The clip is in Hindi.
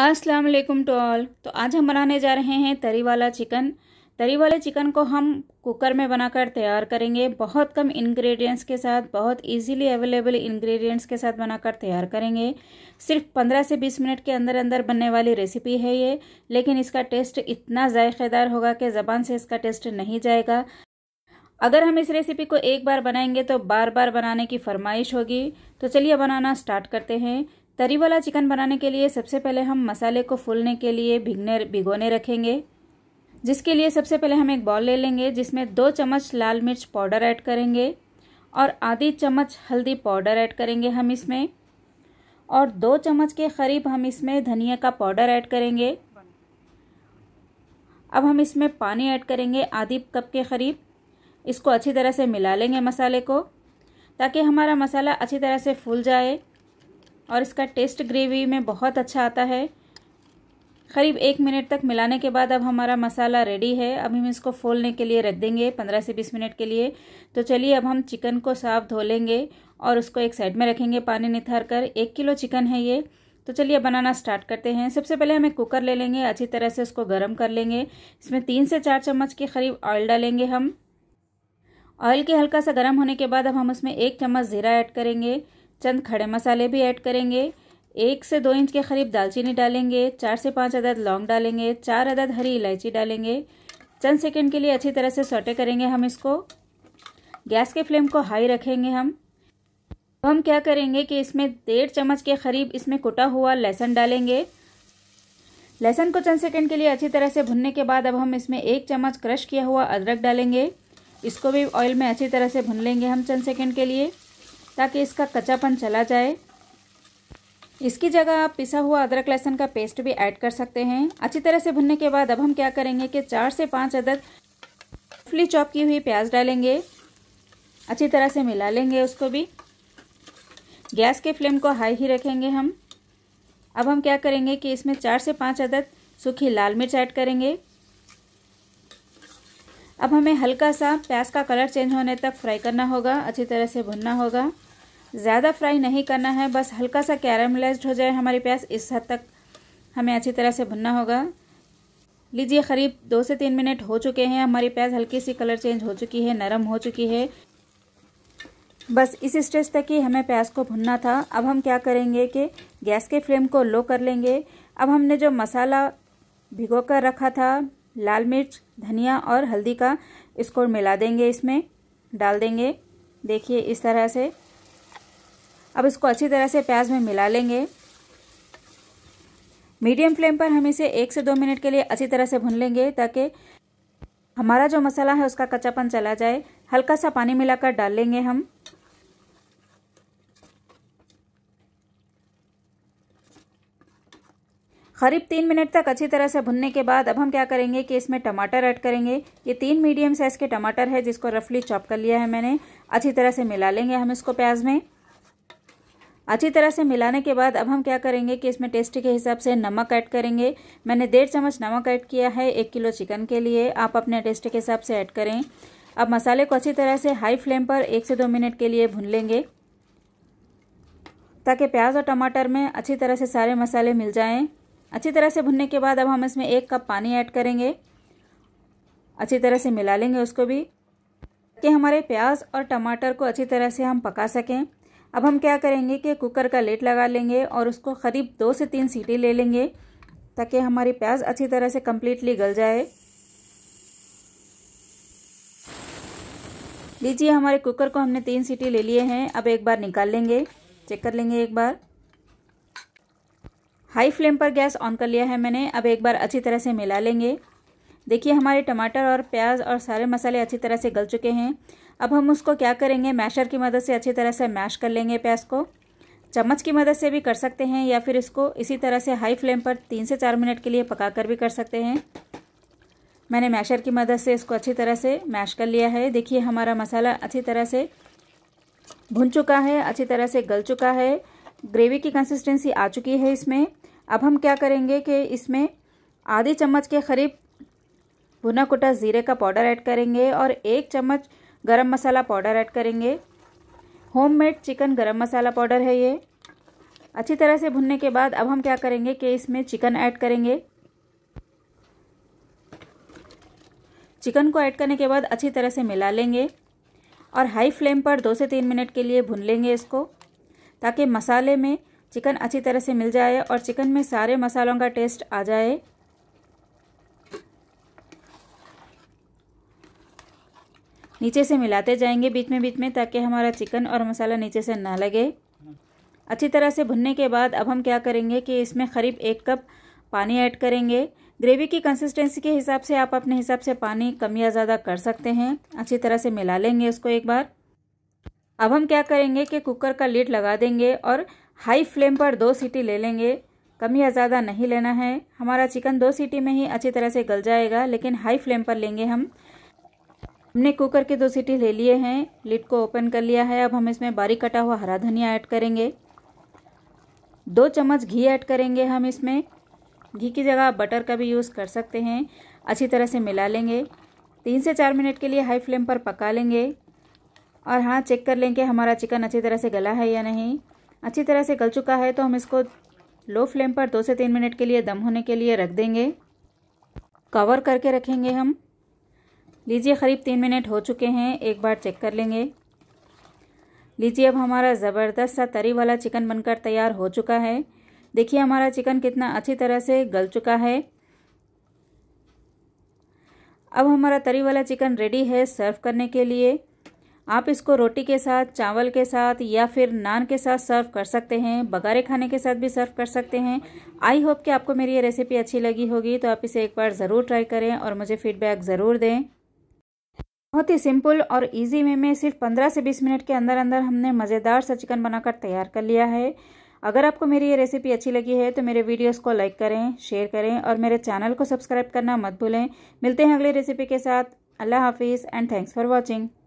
अस्सलाम वालेकुम ऑल तो आज हम बनाने जा रहे हैं तरी वाला चिकन तरी वाले चिकन को हम कुकर में बनाकर तैयार करेंगे बहुत कम इंग्रेडिएंट्स के साथ बहुत इजीली अवेलेबल इंग्रेडिएंट्स के साथ बनाकर तैयार करेंगे सिर्फ 15 से 20 मिनट के अंदर अंदर बनने वाली रेसिपी है ये लेकिन इसका टेस्ट इतना जायकेदार होगा कि ज़बान से इसका टेस्ट नहीं जाएगा अगर हम इस रेसिपी को एक बार बनाएंगे तो बार बार बनाने की फरमाइश होगी तो चलिए बनाना स्टार्ट करते हैं तरी वाला चिकन बनाने के लिए सबसे पहले हम मसाले को फूलने के लिए भिगने भिगोने रखेंगे जिसके लिए सबसे पहले हम एक बॉल ले लेंगे जिसमें दो चम्मच लाल मिर्च पाउडर ऐड करेंगे और आधी चम्मच हल्दी पाउडर ऐड करेंगे हम इसमें और दो चम्मच के करीब हम इसमें धनिया का पाउडर ऐड करेंगे अब हम इसमें पानी ऐड करेंगे आधी कप के करीब इसको अच्छी तरह से मिला लेंगे मसाले को ताकि हमारा मसाला अच्छी तरह से फूल जाए और इसका टेस्ट ग्रेवी में बहुत अच्छा आता है करीब एक मिनट तक मिलाने के बाद अब हमारा मसाला रेडी है अब हम इसको फोलने के लिए रख देंगे पंद्रह से बीस मिनट के लिए तो चलिए अब हम चिकन को साफ धो लेंगे और उसको एक साइड में रखेंगे पानी निथार कर एक किलो चिकन है ये तो चलिए बनाना स्टार्ट करते हैं सबसे पहले हमें कुकर ले लेंगे अच्छी तरह से उसको गर्म कर लेंगे इसमें तीन से चार चम्मच के करीब ऑयल डालेंगे हम ऑयल के हल्का सा गर्म होने के बाद अब हम उसमें एक चम्मच ज़ीरा ऐड करेंगे चंद खड़े मसाले भी ऐड करेंगे एक से दो इंच के करीब दालचीनी डालेंगे चार से पाँच अदद लौंग डालेंगे चार अदद हरी इलायची डालेंगे चंद सेकेंड के लिए अच्छी तरह से सोटे करेंगे हम इसको गैस के फ्लेम को हाई रखेंगे हम तो हम क्या करेंगे कि इसमें डेढ़ चम्मच के करीब इसमें कुटा हुआ लहसुन डालेंगे लहसुन को चंद सेकेंड के लिए अच्छी तरह से भुनने के बाद अब हम इसमें एक चम्मच क्रश किया हुआ अदरक डालेंगे इसको भी ऑयल में अच्छी तरह से भुन लेंगे हम चंद सेकेंड के लिए ताकि इसका कच्चापन चला जाए इसकी जगह आप पिसा हुआ अदरक लहसुन का पेस्ट भी ऐड कर सकते हैं अच्छी तरह से भुनने के बाद अब हम क्या करेंगे कि चार से पाँच अदद फली चॉप की हुई प्याज डालेंगे अच्छी तरह से मिला लेंगे उसको भी गैस के फ्लेम को हाई ही रखेंगे हम अब हम क्या करेंगे कि इसमें चार से पाँच अदद सूखी लाल मिर्च ऐड करेंगे अब हमें हल्का सा प्याज का कलर चेंज होने तक फ्राई करना होगा अच्छी तरह से भुनना होगा ज़्यादा फ्राई नहीं करना है बस हल्का सा कैरामलाइज्ड हो जाए हमारी प्याज इस हद तक हमें अच्छी तरह से भुनना होगा लीजिए करीब दो से तीन मिनट हो चुके हैं हमारी प्याज हल्की सी कलर चेंज हो चुकी है नरम हो चुकी है बस इस स्टेज तक ही हमें प्याज को भुनना था अब हम क्या करेंगे कि गैस के फ्लेम को लो कर लेंगे अब हमने जो मसाला भिगो कर रखा था लाल मिर्च धनिया और हल्दी का इसको मिला देंगे इसमें डाल देंगे देखिए इस तरह से अब इसको अच्छी तरह से प्याज में मिला लेंगे मीडियम फ्लेम पर हम इसे एक से दो मिनट के लिए अच्छी तरह से भून लेंगे ताकि हमारा जो मसाला है उसका कच्चापन चला जाए हल्का सा पानी मिलाकर डाल लेंगे हम करीब तीन मिनट तक अच्छी तरह से भुनने के बाद अब हम क्या करेंगे कि इसमें टमाटर ऐड करेंगे ये तीन मीडियम साइज़ के टमाटर है जिसको रफली चॉप कर लिया है मैंने अच्छी तरह से मिला लेंगे हम इसको प्याज में अच्छी तरह से मिलाने के बाद अब हम क्या करेंगे कि इसमें टेस्ट के हिसाब से नमक ऐड करेंगे मैंने डेढ़ चम्मच नमक ऐड किया है एक किलो चिकन के लिए आप अपने टेस्ट के हिसाब से ऐड करें अब मसाले को अच्छी तरह से हाई फ्लेम पर एक से दो मिनट के लिए भून लेंगे ताकि प्याज और टमाटर में अच्छी तरह से सारे मसाले मिल जाएं अच्छी तरह से भुनने के बाद अब हम इसमें एक कप पानी ऐड करेंगे अच्छी तरह से मिला लेंगे उसको भी कि हमारे प्याज और टमाटर को अच्छी तरह से हम पका सकें अब हम क्या करेंगे कि कुकर का लेट लगा लेंगे और उसको करीब दो से तीन सीटी ले लेंगे ताकि हमारी प्याज अच्छी तरह से कम्प्लीटली गल जाए लीजिए हमारे कुकर को हमने तीन सीटी ले लिए हैं अब एक बार निकाल लेंगे चेक कर लेंगे एक बार हाई फ्लेम पर गैस ऑन कर लिया है मैंने अब एक बार अच्छी तरह से मिला लेंगे देखिए हमारे टमाटर और प्याज और सारे मसाले अच्छी तरह से गल चुके हैं अब हम उसको क्या करेंगे मैशर की मदद से अच्छी तरह से मैश कर लेंगे प्याज को चम्मच की मदद से भी कर सकते हैं या फिर इसको इसी तरह से हाई फ्लेम पर तीन से चार मिनट के लिए पका कर भी कर सकते हैं मैंने मैशर की मदद से इसको अच्छी तरह से मैश कर लिया है देखिए हमारा मसाला अच्छी तरह से भुन चुका है अच्छी तरह से गल चुका है ग्रेवी की कंसिस्टेंसी आ चुकी है इसमें अब हम क्या करेंगे कि इसमें आधी चम्मच के करीब भुना कुटा ज़ीरे का पाउडर ऐड करेंगे और एक चम्मच गरम मसाला पाउडर ऐड करेंगे homemade chicken garam masala powder है ये अच्छी तरह से भुनने के बाद अब हम क्या करेंगे कि इसमें चिकन ऐड करेंगे चिकन को ऐड करने के बाद अच्छी तरह से मिला लेंगे और हाई फ्लेम पर दो से तीन मिनट के लिए भून लेंगे इसको ताकि मसाले में चिकन अच्छी तरह से मिल जाए और चिकन में सारे मसालों का टेस्ट आ जाए नीचे से मिलाते जाएंगे बीच में बीच में ताकि हमारा चिकन और मसाला नीचे से ना लगे अच्छी तरह से भुनने के बाद अब हम क्या करेंगे कि इसमें करीब एक कप पानी ऐड करेंगे ग्रेवी की कंसिस्टेंसी के हिसाब से आप अपने हिसाब से पानी कम या ज़्यादा कर सकते हैं अच्छी तरह से मिला लेंगे उसको एक बार अब हम क्या करेंगे कि कुकर का लीड लगा देंगे और हाई फ्लेम पर दो सीटी ले लेंगे कम या ज़्यादा नहीं लेना है हमारा चिकन दो सीटी में ही अच्छी तरह से गल जाएगा लेकिन हाई फ्लेम पर लेंगे हम हमने कुकर के दो सीटी ले लिए हैं लिड को ओपन कर लिया है अब हम इसमें बारीक कटा हुआ हरा धनिया ऐड करेंगे दो चम्मच घी ऐड करेंगे हम इसमें घी की जगह आप बटर का भी यूज़ कर सकते हैं अच्छी तरह से मिला लेंगे तीन से चार मिनट के लिए हाई फ्लेम पर पका लेंगे और हाँ चेक कर लेंगे हमारा चिकन अच्छी तरह से गला है या नहीं अच्छी तरह से गल चुका है तो हम इसको लो फ्लेम पर दो से तीन मिनट के लिए दम होने के लिए रख देंगे कवर करके रखेंगे हम लीजिए करीब तीन मिनट हो चुके हैं एक बार चेक कर लेंगे लीजिए अब हमारा ज़बरदस्त सा तरी वाला चिकन बनकर तैयार हो चुका है देखिए हमारा चिकन कितना अच्छी तरह से गल चुका है अब हमारा तरी वाला चिकन रेडी है सर्व करने के लिए आप इसको रोटी के साथ चावल के साथ या फिर नान के साथ सर्व कर सकते हैं बघारे खाने के साथ भी सर्व कर सकते हैं आई होप कि आपको मेरी ये रेसिपी अच्छी लगी होगी तो आप इसे एक बार ज़रूर ट्राई करें और मुझे फीडबैक ज़रूर दें बहुत ही सिंपल और इजी वे में सिर्फ 15 से 20 मिनट के अंदर अंदर हमने मज़ेदार सा चिकन बनाकर तैयार कर लिया है अगर आपको मेरी ये रेसिपी अच्छी लगी है तो मेरे वीडियोस को लाइक करें शेयर करें और मेरे चैनल को सब्सक्राइब करना मत भूलें मिलते हैं अगली रेसिपी के साथ अल्लाह हाफिज़ एंड थैंक्स फॉर वॉचिंग